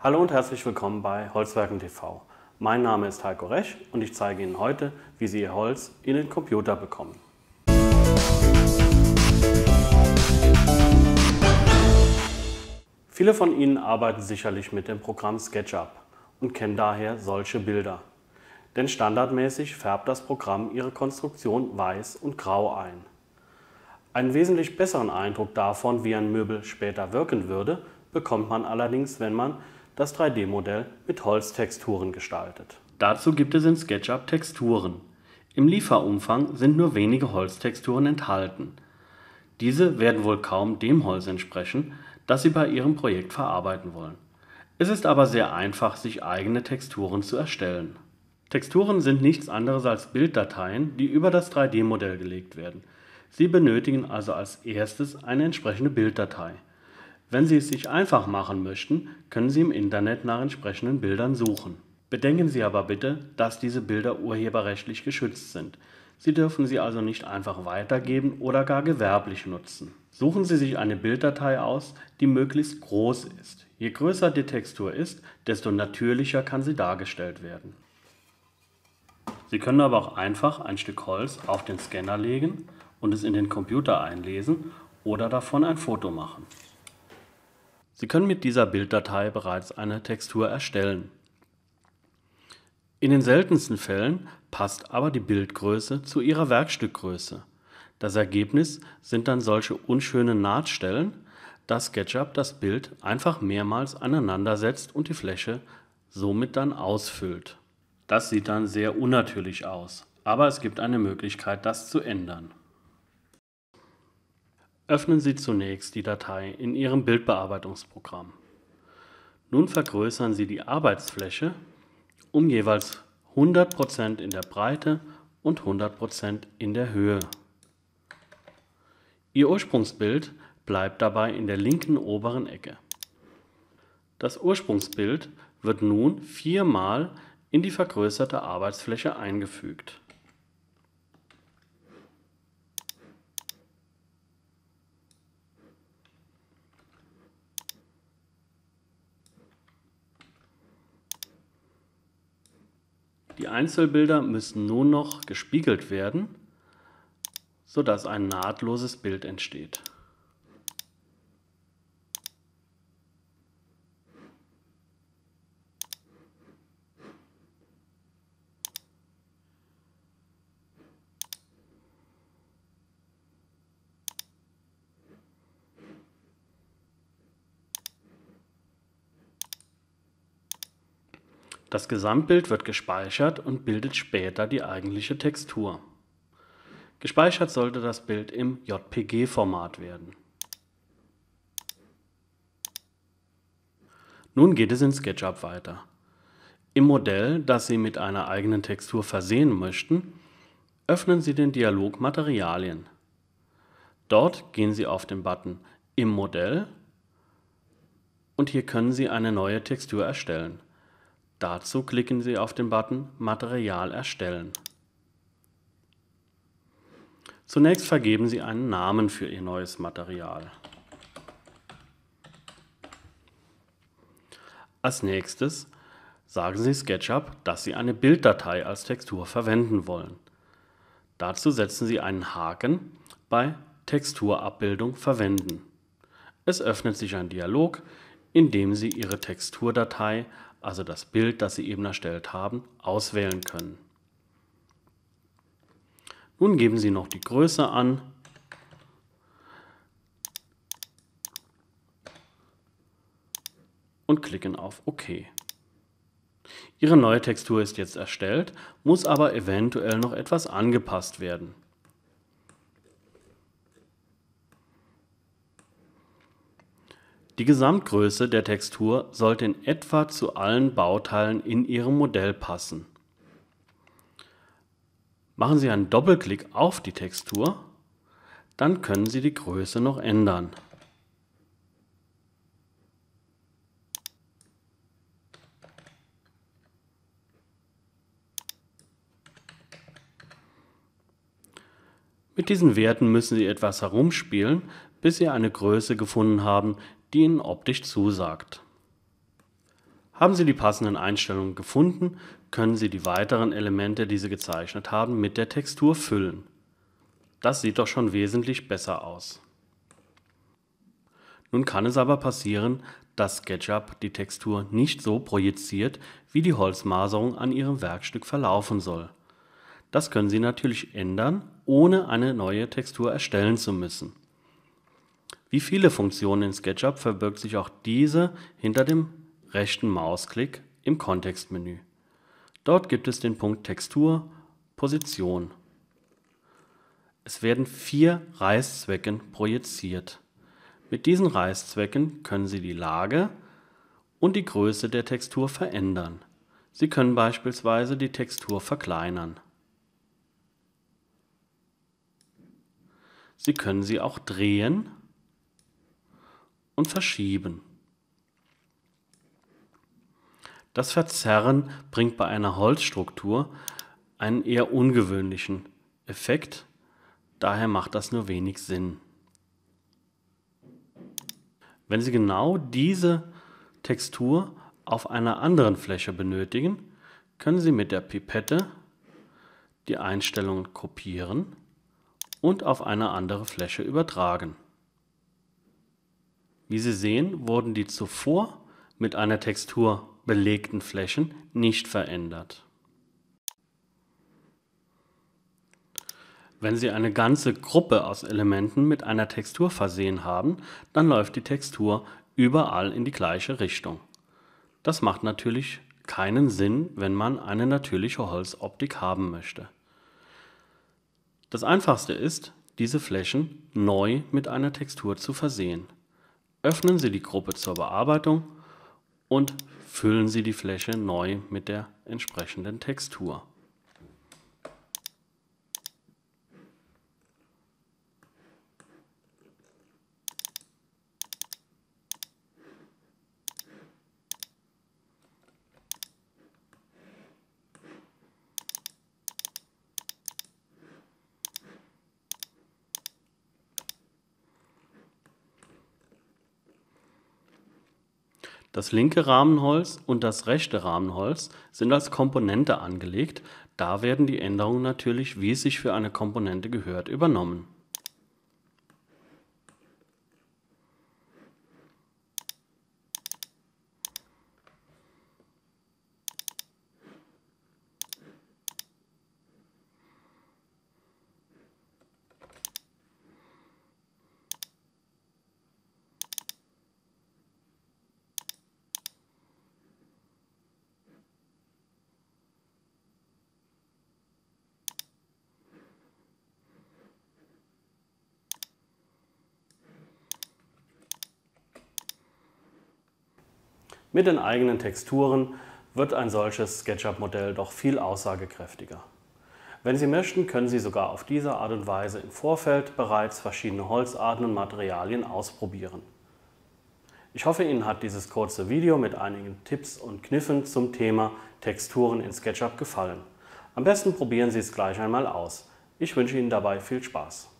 Hallo und herzlich willkommen bei Holzwerken TV. Mein Name ist Heiko Rech und ich zeige Ihnen heute, wie Sie Ihr Holz in den Computer bekommen. Viele von Ihnen arbeiten sicherlich mit dem Programm SketchUp und kennen daher solche Bilder. Denn standardmäßig färbt das Programm Ihre Konstruktion weiß und grau ein. Einen wesentlich besseren Eindruck davon, wie ein Möbel später wirken würde, bekommt man allerdings, wenn man das 3D-Modell mit Holztexturen gestaltet. Dazu gibt es in SketchUp Texturen. Im Lieferumfang sind nur wenige Holztexturen enthalten. Diese werden wohl kaum dem Holz entsprechen, das Sie bei Ihrem Projekt verarbeiten wollen. Es ist aber sehr einfach, sich eigene Texturen zu erstellen. Texturen sind nichts anderes als Bilddateien, die über das 3D-Modell gelegt werden. Sie benötigen also als erstes eine entsprechende Bilddatei. Wenn Sie es sich einfach machen möchten, können Sie im Internet nach entsprechenden Bildern suchen. Bedenken Sie aber bitte, dass diese Bilder urheberrechtlich geschützt sind. Sie dürfen sie also nicht einfach weitergeben oder gar gewerblich nutzen. Suchen Sie sich eine Bilddatei aus, die möglichst groß ist. Je größer die Textur ist, desto natürlicher kann sie dargestellt werden. Sie können aber auch einfach ein Stück Holz auf den Scanner legen und es in den Computer einlesen oder davon ein Foto machen. Sie können mit dieser Bilddatei bereits eine Textur erstellen. In den seltensten Fällen passt aber die Bildgröße zu Ihrer Werkstückgröße. Das Ergebnis sind dann solche unschönen Nahtstellen, dass SketchUp das Bild einfach mehrmals aneinander setzt und die Fläche somit dann ausfüllt. Das sieht dann sehr unnatürlich aus, aber es gibt eine Möglichkeit, das zu ändern. Öffnen Sie zunächst die Datei in Ihrem Bildbearbeitungsprogramm. Nun vergrößern Sie die Arbeitsfläche um jeweils 100% in der Breite und 100% in der Höhe. Ihr Ursprungsbild bleibt dabei in der linken oberen Ecke. Das Ursprungsbild wird nun viermal in die vergrößerte Arbeitsfläche eingefügt. Die Einzelbilder müssen nun noch gespiegelt werden, sodass ein nahtloses Bild entsteht. Das Gesamtbild wird gespeichert und bildet später die eigentliche Textur. Gespeichert sollte das Bild im JPG-Format werden. Nun geht es in SketchUp weiter. Im Modell, das Sie mit einer eigenen Textur versehen möchten, öffnen Sie den Dialog Materialien. Dort gehen Sie auf den Button Im Modell und hier können Sie eine neue Textur erstellen. Dazu klicken Sie auf den Button Material erstellen. Zunächst vergeben Sie einen Namen für Ihr neues Material. Als nächstes sagen Sie SketchUp, dass Sie eine Bilddatei als Textur verwenden wollen. Dazu setzen Sie einen Haken bei Texturabbildung verwenden. Es öffnet sich ein Dialog, in dem Sie Ihre Texturdatei also das Bild, das Sie eben erstellt haben, auswählen können. Nun geben Sie noch die Größe an. Und klicken auf OK. Ihre neue Textur ist jetzt erstellt, muss aber eventuell noch etwas angepasst werden. Die Gesamtgröße der Textur sollte in etwa zu allen Bauteilen in Ihrem Modell passen. Machen Sie einen Doppelklick auf die Textur, dann können Sie die Größe noch ändern. Mit diesen Werten müssen Sie etwas herumspielen, bis Sie eine Größe gefunden haben, die Ihnen optisch zusagt. Haben Sie die passenden Einstellungen gefunden, können Sie die weiteren Elemente, die Sie gezeichnet haben, mit der Textur füllen. Das sieht doch schon wesentlich besser aus. Nun kann es aber passieren, dass SketchUp die Textur nicht so projiziert, wie die Holzmaserung an Ihrem Werkstück verlaufen soll. Das können Sie natürlich ändern, ohne eine neue Textur erstellen zu müssen. Wie viele Funktionen in SketchUp verbirgt sich auch diese hinter dem rechten Mausklick im Kontextmenü. Dort gibt es den Punkt Textur, Position. Es werden vier Reißzwecken projiziert. Mit diesen Reißzwecken können Sie die Lage und die Größe der Textur verändern. Sie können beispielsweise die Textur verkleinern. Sie können sie auch drehen und verschieben. Das Verzerren bringt bei einer Holzstruktur einen eher ungewöhnlichen Effekt, daher macht das nur wenig Sinn. Wenn Sie genau diese Textur auf einer anderen Fläche benötigen, können Sie mit der Pipette die Einstellungen kopieren und auf eine andere Fläche übertragen. Wie Sie sehen, wurden die zuvor mit einer Textur belegten Flächen nicht verändert. Wenn Sie eine ganze Gruppe aus Elementen mit einer Textur versehen haben, dann läuft die Textur überall in die gleiche Richtung. Das macht natürlich keinen Sinn, wenn man eine natürliche Holzoptik haben möchte. Das einfachste ist, diese Flächen neu mit einer Textur zu versehen. Öffnen Sie die Gruppe zur Bearbeitung und füllen Sie die Fläche neu mit der entsprechenden Textur. Das linke Rahmenholz und das rechte Rahmenholz sind als Komponente angelegt, da werden die Änderungen natürlich, wie es sich für eine Komponente gehört, übernommen Mit den eigenen Texturen wird ein solches SketchUp-Modell doch viel aussagekräftiger. Wenn Sie möchten, können Sie sogar auf diese Art und Weise im Vorfeld bereits verschiedene Holzarten und Materialien ausprobieren. Ich hoffe, Ihnen hat dieses kurze Video mit einigen Tipps und Kniffen zum Thema Texturen in SketchUp gefallen. Am besten probieren Sie es gleich einmal aus. Ich wünsche Ihnen dabei viel Spaß.